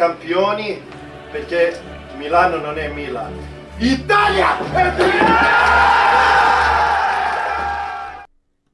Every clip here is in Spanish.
campioni porque Milano no es Milano. Italia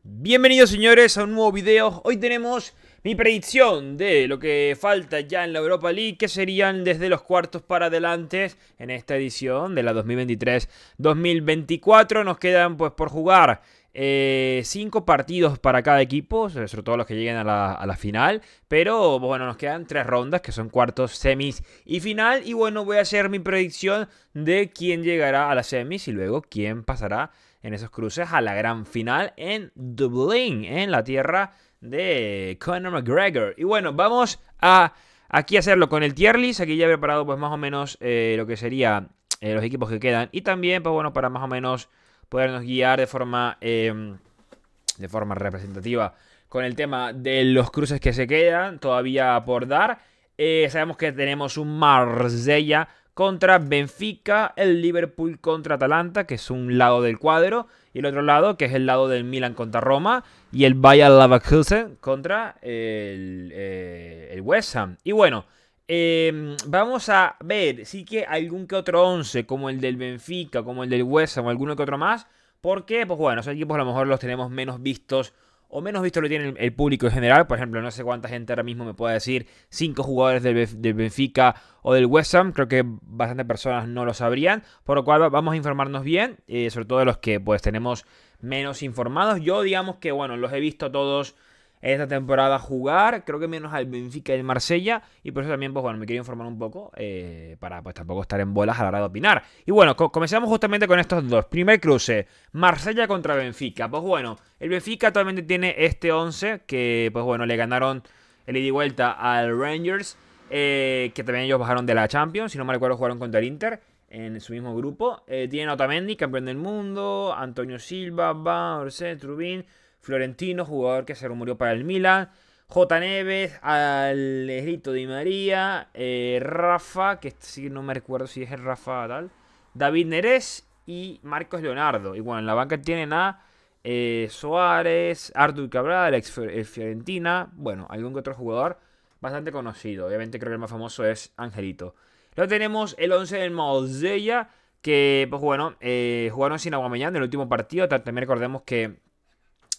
Bienvenidos señores a un nuevo video. Hoy tenemos mi predicción de lo que falta ya en la Europa League, que serían desde los cuartos para adelante en esta edición de la 2023-2024. Nos quedan pues por jugar eh, cinco partidos para cada equipo, sobre todo los que lleguen a la, final. Pero bueno, nos quedan tres rondas que son cuartos, semis y final. Y bueno, voy a hacer mi predicción de quién llegará a las semis y luego quién pasará en esos cruces a la gran final en Dublín, en la tierra de Conor McGregor. Y bueno, vamos a aquí hacerlo con el Tierlis Aquí ya he preparado pues más o menos eh, lo que serían eh, los equipos que quedan. Y también, pues bueno, para más o menos podernos guiar de forma, em, de forma representativa con el tema de los cruces que se quedan todavía por dar. Eh, sabemos que tenemos un Marsella contra Benfica, el Liverpool contra Atalanta, que es un lado del cuadro, y el otro lado, que es el lado del Milan contra Roma, y el Bayer Leverkusen contra el, eh, el West Ham. Y bueno, Em, vamos a ver, si que algún que otro 11, como el del Benfica, como el del West Ham, alguno que otro más. Porque, pues bueno, esos equipos a lo mejor los tenemos menos vistos o menos visto lo tiene el, público en general. Por ejemplo, no sé cuánta gente ahora mismo me puede decir cinco jugadores del, Benfica o del West Ham. Creo que bastantes personas no lo sabrían. Por lo cual vamos a informarnos bien, eh, sobre todo de los que pues tenemos menos informados. Yo digamos que, bueno, los he visto todos esta temporada jugar, creo que menos al Benfica y el Marsella, y por eso también, pues bueno, me quería informar un poco eh, para pues tampoco estar en bolas a la hora de opinar. Y bueno, comenzamos justamente con estos dos. Primer cruce, Marsella contra Benfica. Pues bueno, el Benfica actualmente tiene este 11 que, pues bueno, le ganaron el ida y vuelta al Rangers, eh, que también ellos bajaron de la Champions, si no me recuerdo jugaron contra el Inter en su mismo grupo. Eh, tienen Otamendi, campeón del mundo, Antonio Silva, Van, Trubin... Florentino, jugador que se rumoreó para el Milan. J. Neves, Alejito Di María, eh, Rafa, que sí, no me recuerdo si es el Rafa tal. David Neres y Marcos Leonardo. Y bueno, en la banca tienen a eh, Suárez, Artur Cabral, Alex Fiorentina. Bueno, algún otro jugador bastante conocido. Obviamente creo que el más famoso es Angelito. Luego tenemos el 11 del Mozella. que pues bueno, eh, jugaron sin Aguamellán en el último partido. También recordemos que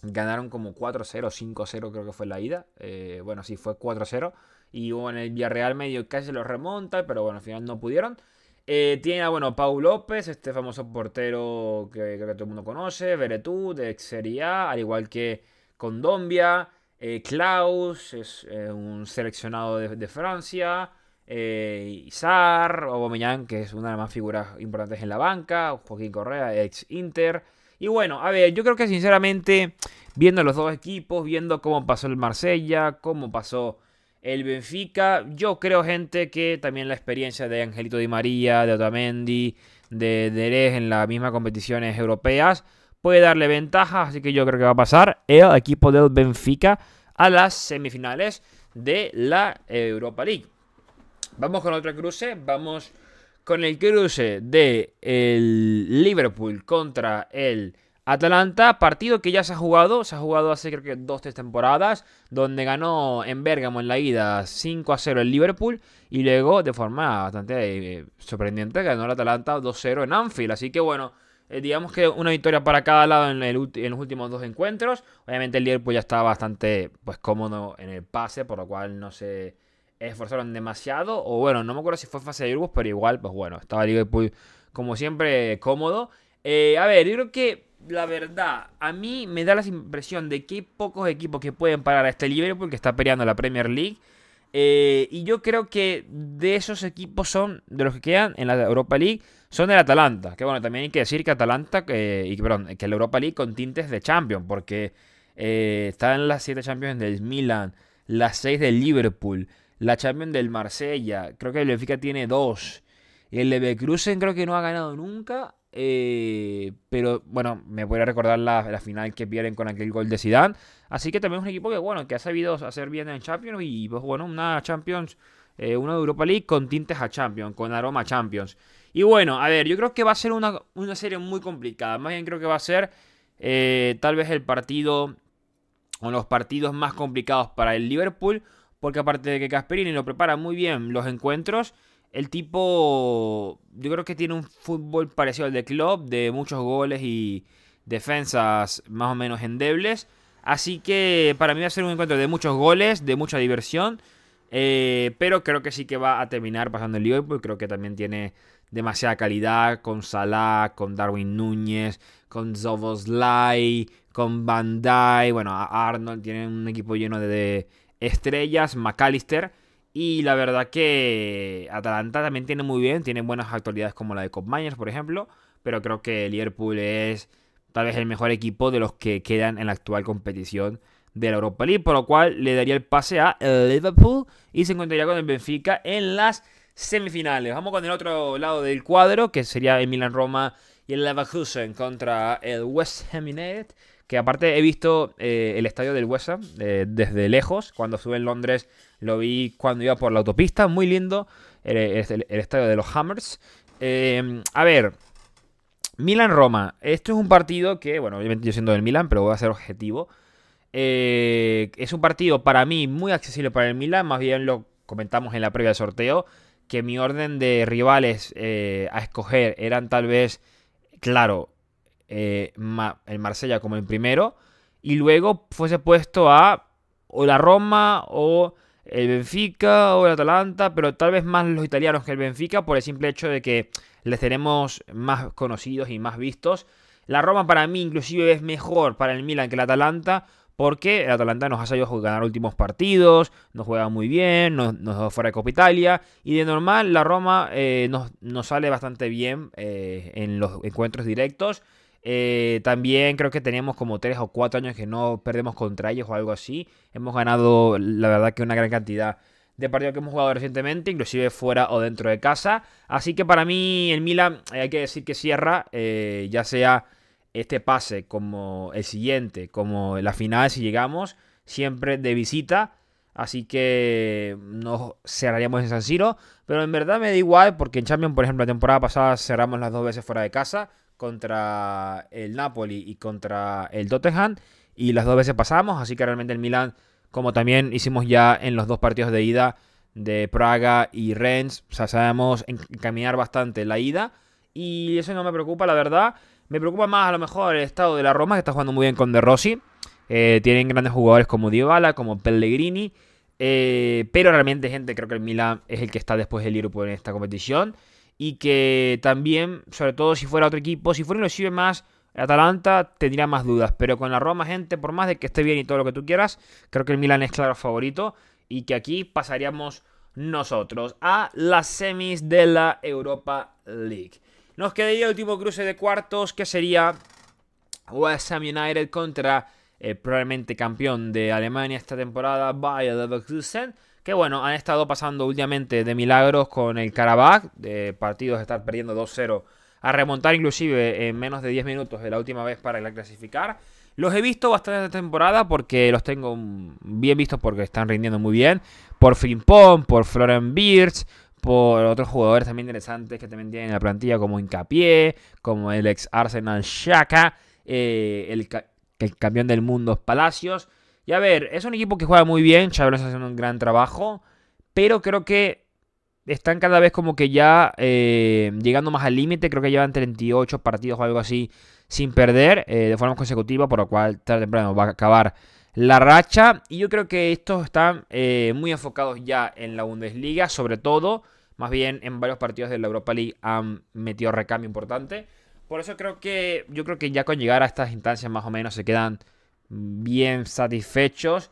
Ganaron como 4-0, 5-0 creo que fue la ida. Eh, bueno, sí, fue 4-0. Y en el Villarreal medio casi lo remonta, pero bueno, al final no pudieron. Eh, tiene a, bueno, Pau López, este famoso portero que creo que todo el mundo conoce, Veretú, de Serie A, al igual que Condombia, eh, Klaus, es un seleccionado de, de Francia, Izar, Aubameyang, que es una de las más figuras importantes en la banca, Joaquín Correa, ex Inter... Y bueno, a ver, yo creo que sinceramente, viendo los dos equipos, viendo cómo pasó el Marsella, cómo pasó el Benfica, yo creo, gente, que también la experiencia de Angelito Di María, de Otamendi, de Derez en las mismas competiciones europeas, puede darle ventaja, así que yo creo que va a pasar el equipo del Benfica a las semifinales de la Europa League. Vamos con otro cruce, vamos con el cruce de el Liverpool contra el Atalanta, partido que ya se ha jugado, se ha jugado hace creo que dos, tres temporadas, donde ganó en Bérgamo en la ida 5 a 0 el Liverpool y luego de forma bastante eh, sorprendente ganó el Atalanta 2 0 en Anfield. Así que bueno, eh, digamos que una victoria para cada lado en, los últimos dos encuentros. Obviamente el Liverpool ya está bastante pues cómodo en el pase, por lo cual no se esforzaron demasiado. O bueno, no me acuerdo si fue fase de grupos, pero igual, pues bueno, estaba Liverpool como siempre cómodo. Eh, a ver, yo creo que la verdad, a mí me da la impresión de que hay pocos equipos que pueden parar a este Liverpool que está peleando la Premier League. Eh, y yo creo que de esos equipos son, de los que quedan en la Europa League, son el Atalanta. Que bueno, también hay que decir que Atalanta, y, perdón, que la Europa League con tintes de Champions, porque eh, están las 7 Champions del Milan, las 6 del Liverpool la Champions del Marsella. Creo que el Benfica tiene dos. El Leverkusen creo que no ha ganado nunca. Eh, pero bueno, me podría recordar la, la, final que pierden con aquel gol de Zidane. Así que también es un equipo que bueno, que ha sabido hacer bien en Champions y pues bueno, una Champions, eh, de Europa League con tintes a Champions, con aroma a Champions. Y bueno, a ver, yo creo que va a ser una, serie muy complicada. Más bien creo que va a ser eh, tal vez el partido o los partidos más complicados para el Liverpool porque aparte de que Casperini lo prepara muy bien los encuentros, el tipo yo creo que tiene un fútbol parecido al de club de muchos goles y defensas más o menos endebles. Así que para mí va a ser un encuentro de muchos goles, de mucha diversión. Eh, pero creo que sí que va a terminar pasando el porque Creo que también tiene demasiada calidad con Salah, con Darwin Núñez, con Zoboslai, con Bandai Bueno, Arnold tiene un equipo lleno de estrellas McAllister. Y la verdad que Atalanta también tiene muy bien, tiene buenas actualidades como la de Cop por ejemplo. Pero creo que Liverpool es tal vez el mejor equipo de los que quedan en la actual competición de la Europa League. Por lo cual le daría el pase a Liverpool y se encontraría con el Benfica en las semifinales. Vamos con el otro lado del cuadro, que sería el Milan-Roma y el Leverkusen contra el West Ham United que aparte he visto eh, el estadio del West eh, desde lejos, cuando estuve en Londres lo vi cuando iba por la autopista, muy lindo el, el, estadio de los Hammers. Eh, a ver, Milan-Roma, esto es un partido que, bueno, obviamente yo siendo del Milan, pero voy a ser objetivo. es un partido para mí muy accesible para el Milan, más bien lo comentamos en la previa del sorteo, que mi orden de rivales a escoger eran tal vez, claro, eh, el Marsella como el primero y luego fuese puesto a o la Roma o el Benfica o el Atalanta, pero tal vez más los italianos que el Benfica por el simple hecho de que les tenemos más conocidos y más vistos. La Roma para mí inclusive es mejor para el Milan que el Atalanta porque el Atalanta nos ha salido a ganar últimos partidos, nos juega muy bien, nos, nos fuera de Copa Italia y de normal la Roma eh, nos, sale bastante bien eh, en los encuentros directos. Eh, también creo que teníamos como 3 o 4 años que no perdemos contra ellos o algo así. Hemos ganado, la verdad, que una gran cantidad de partidos que hemos jugado recientemente, inclusive fuera o dentro de casa. Así que para mí el Milan, eh, hay que decir que cierra, eh, ya sea este pase como el siguiente, como la final si llegamos, siempre de visita. Así que nos cerraríamos en San Siro. Pero en verdad me da igual porque en Champions, por ejemplo, la temporada pasada cerramos las dos veces fuera de casa contra el Napoli y contra el Tottenham y las dos veces pasamos, así que realmente el Milan, como también hicimos ya en los dos partidos de ida de Praga y Rennes, o sabemos encaminar bastante la ida y eso no me preocupa, la verdad. Me preocupa más a lo mejor el estado de la Roma, que está jugando muy bien con De Rossi. Eh, tienen grandes jugadores como Dybala, como Pellegrini. Eh, pero realmente, gente, creo que el Milan es el que está después del Liverpool en esta competición y que también, sobre todo si fuera otro equipo, si fuera inclusive más Atalanta, tendría más dudas. Pero con la Roma, gente, por más de que esté bien y todo lo que tú quieras, creo que el Milan es claro favorito y que aquí pasaríamos nosotros a las semis de la Europa League. Nos quedaría el último cruce de cuartos que sería West Ham United contra eh, probablemente campeón de Alemania esta temporada, Bayer Leverkusen que bueno, han estado pasando últimamente de milagros con el Karabakh, de partidos estar perdiendo 2-0 a remontar inclusive en menos de 10 minutos de la última vez para la clasificar. Los he visto bastante esta temporada porque los tengo bien vistos porque están rindiendo muy bien. Por Frimpong, por Florian Birch, por otros jugadores también interesantes que también tienen en la plantilla como Incapié, como el ex Arsenal Shaka, eh, el, el campeón del mundo Palacios. Y a ver, es un equipo que juega muy bien, Chávez está haciendo un gran trabajo, pero creo que están cada vez como que ya eh, llegando más al límite, creo que llevan 38 partidos o algo así sin perder eh, de forma consecutiva, por lo cual tarde o temprano va a acabar la racha. Y yo creo que estos están eh, muy enfocados ya en la Bundesliga, sobre todo, más bien en varios partidos de la Europa League han metido recambio importante. Por eso creo que yo creo que ya con llegar a estas instancias más o menos se quedan bien satisfechos.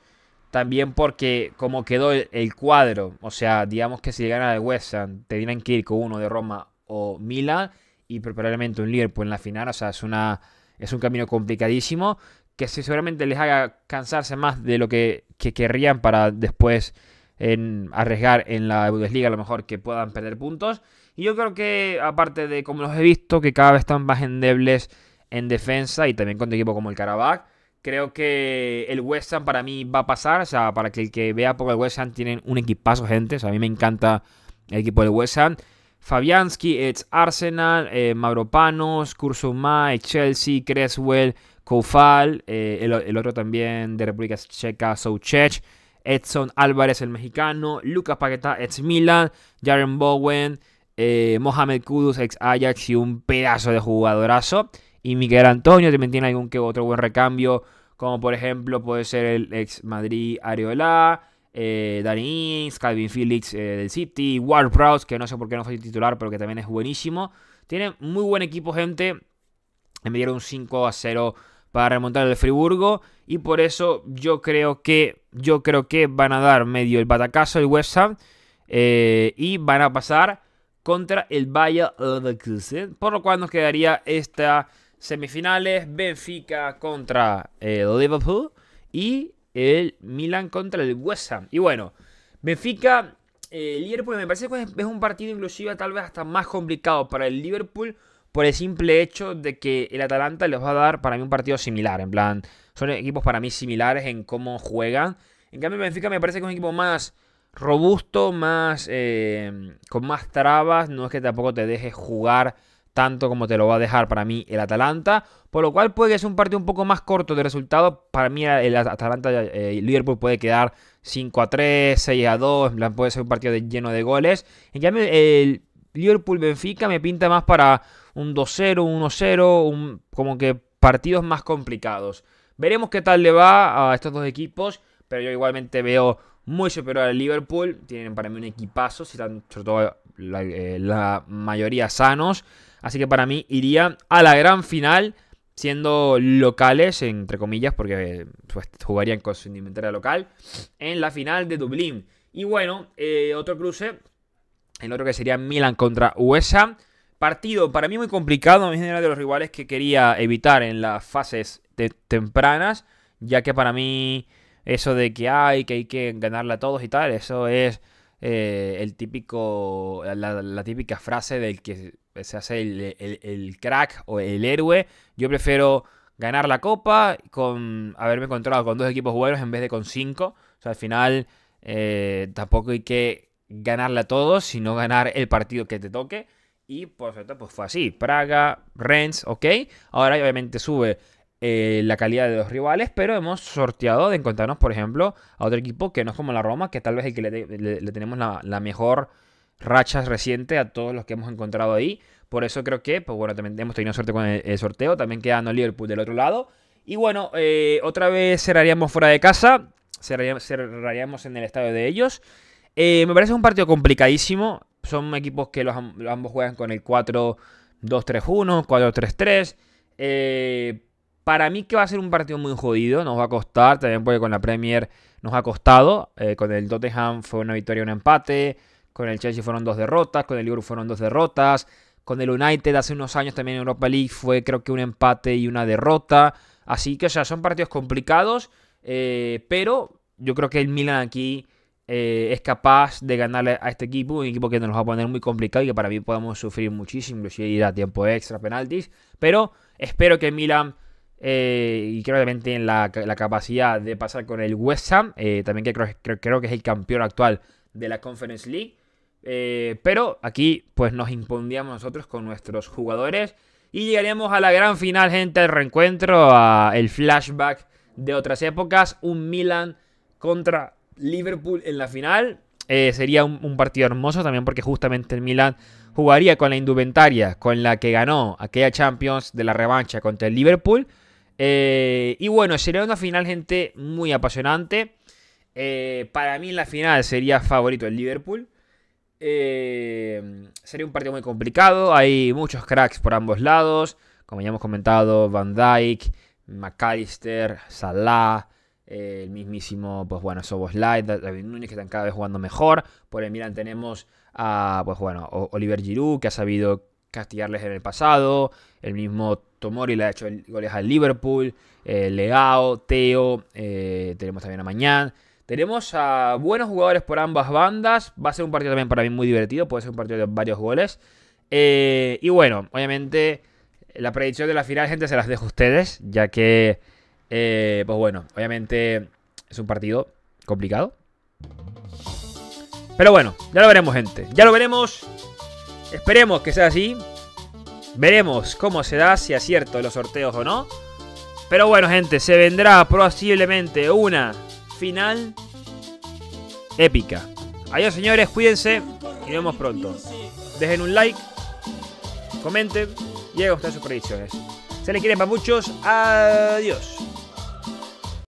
También porque como quedó el, cuadro, o sea, digamos que si ganan el West Ham, tienen que ir con uno de Roma o Milan y probablemente un Liverpool en la final, o sea, es, una, es un camino complicadísimo que seguramente les haga cansarse más de lo que, querrían para después en arriesgar en la Bundesliga a lo mejor que puedan perder puntos. Y yo creo que, aparte de como los he visto, que cada vez están más endebles en defensa y también con equipos como el Karabakh, Creo que el West Ham para mí va a pasar. O sea, para que el que vea poco el West Ham tienen un equipazo, gente. O sea, a mí me encanta el equipo del West Ham. Fabianski, ex Arsenal, eh, Panos Curso Kurzuma, Chelsea, Creswell, Koufal, eh, el, otro también de República Checa, Souchech, Edson Álvarez, el mexicano, Lucas Paqueta, ex Milan, Jaren Bowen, eh, Mohamed Kudus, ex Ajax y un pedazo de jugadorazo y Miguel Antonio. También tiene algún que otro buen recambio, como por ejemplo puede ser el ex Madrid ariola eh, Calvin Felix eh, del City, Ward Prowse, que no sé por qué no fue titular, pero que también es buenísimo. Tiene muy buen equipo, gente. Me dieron un 5 a 0 para remontar el Friburgo y por eso yo creo que yo creo que van a dar medio el batacazo el West Ham eh, y van a pasar contra el Bayer Leverkusen, por lo cual nos quedaría esta Semifinales, Benfica contra eh, el Liverpool y el Milan contra el West Ham. Y bueno, Benfica, eh, el Liverpool, me parece que es un partido inclusive tal vez hasta más complicado para el Liverpool por el simple hecho de que el Atalanta les va a dar para mí un partido similar. En plan, son equipos para mí similares en cómo juegan. En cambio, Benfica me parece que es un equipo más robusto, más eh, con más trabas. No es que tampoco te deje jugar tanto como te lo va a dejar para mí el Atalanta, por lo cual puede que sea un partido un poco más corto de resultado. Para mí el Atalanta eh, Liverpool puede quedar 5 a 3, 6 a 2, puede ser un partido lleno de goles. En cambio el Liverpool Benfica me pinta más para un 2-0, 1-0, como que partidos más complicados. Veremos qué tal le va a estos dos equipos, pero yo igualmente veo muy superior al Liverpool. Tienen para mí un equipazo, si están sobre todo la eh, mayoría sanos. Así que para mí iría a la gran final siendo locales, entre comillas, porque pues, jugarían con su local, en la final de Dublín. Y bueno, eh, otro cruce, el otro que sería Milan contra USA. Partido para mí muy complicado, en general de los rivales que quería evitar en las fases tempranas, ya que para mí eso de que hay, que hay que ganarla a todos y tal, eso es eh, el típico, la típica frase del que se hace el, crack o el héroe. Yo prefiero ganar la copa con haberme encontrado con dos equipos buenos en vez de con cinco. O sea, al final eh, tampoco hay que ganarla a todos, sino ganar el partido que te toque. Y por cierto, pues fue así. Praga, Rennes, ok. Ahora obviamente sube eh, la calidad de los rivales, pero hemos sorteado de encontrarnos, por ejemplo, a otro equipo que no es como la Roma, que tal vez el que le, tenemos la mejor rachas recientes a todos los que hemos encontrado ahí. Por eso creo que, pues bueno, también hemos tenido suerte con el, sorteo. También queda quedando Liverpool del otro lado. Y bueno, eh, otra vez cerraríamos fuera de casa. Cerraríamos, en el estadio de ellos. Eh, me parece un partido complicadísimo. Son equipos que los, ambos juegan con el 4-2-3-1, 4-3-3. Eh, para mí que va a ser un partido muy jodido, nos va a costar, también porque con la Premier nos ha costado. con el Tottenham fue una victoria, un empate. Con el Chelsea fueron dos derrotas, con el Liverpool fueron dos derrotas, con el United hace unos años también en Europa League fue creo que un empate y una derrota. Así que, o sea, son partidos complicados, eh, pero yo creo que el Milan aquí eh, es capaz de ganarle a este equipo, un equipo que nos va a poner muy complicado y que para mí podemos sufrir muchísimo, inclusive ir a tiempo extra, penaltis. Pero espero que el Milan... Eh, y creo que también tienen la, capacidad de pasar con el West Ham, también que creo, que es el campeón actual de la Conference League. Eh, pero aquí pues nos impondíamos nosotros con nuestros jugadores y llegaríamos a la gran final, gente, el reencuentro, a el flashback de otras épocas, un Milan contra Liverpool en la final. Eh, sería un, partido hermoso también porque justamente el Milan jugaría con la indumentaria con la que ganó aquella Champions de la revancha contra el Liverpool. Eh, y bueno, sería una final, gente, muy apasionante. para mí la final sería favorito el Liverpool. Eh, sería un partido muy complicado. Hay muchos cracks por ambos lados. Como ya hemos comentado, Van Dyke, McAllister, Salah, eh, el mismísimo, pues bueno, Soboslai, David Núñez, que están cada vez jugando mejor. Por el Milan tenemos a, pues bueno, Oliver Giroud, que ha sabido castigarles en el pasado. El mismo Tomori le ha hecho goles al Liverpool. Eh, Legao, Teo, tenemos también a Mañán. Tenemos a buenos jugadores por ambas bandas. Va a ser un partido también para mí muy divertido. Puede ser un partido de varios goles. Eh, y bueno, obviamente la predicción de la final, gente, se las dejo a ustedes. Ya que, eh, pues bueno, obviamente es un partido complicado. Pero bueno, ya lo veremos, gente. Ya lo veremos. Esperemos que sea así. Veremos cómo se da, si acierto los sorteos o no. Pero bueno, gente, se vendrá posiblemente una final épica. Adiós señores, cuídense y nos vemos pronto. Dejen un like, comenten y hagan ustedes sus predicciones. Se les quieren para muchos. Adiós.